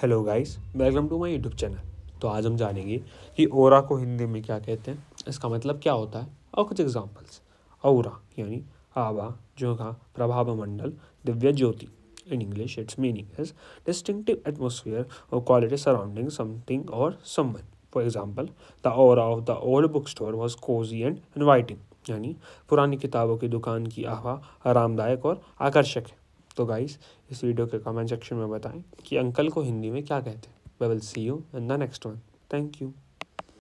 hello guys welcome to my YouTube channel तो आज हम जानेंगे कि ओरा को हिंदी में क्या कहते हैं इसका मतलब क्या होता है और कुछ एग्जांपल्स और यानी आभा जोगा प्रभाव मंडल दिव्य ज्योति in English its meaning is distinctive atmosphere or quality surrounding something or someone for example the aura of the old book store was cozy and inviting यानी पुरानी किताबों की दुकान की आभा आरामदायक और आकर्षक है तो गाइस इस वीडियो के कमेंट सेक्शन में बताएं कि अंकल को हिंदी में क्या कहते हैं we will see you in the next one thank you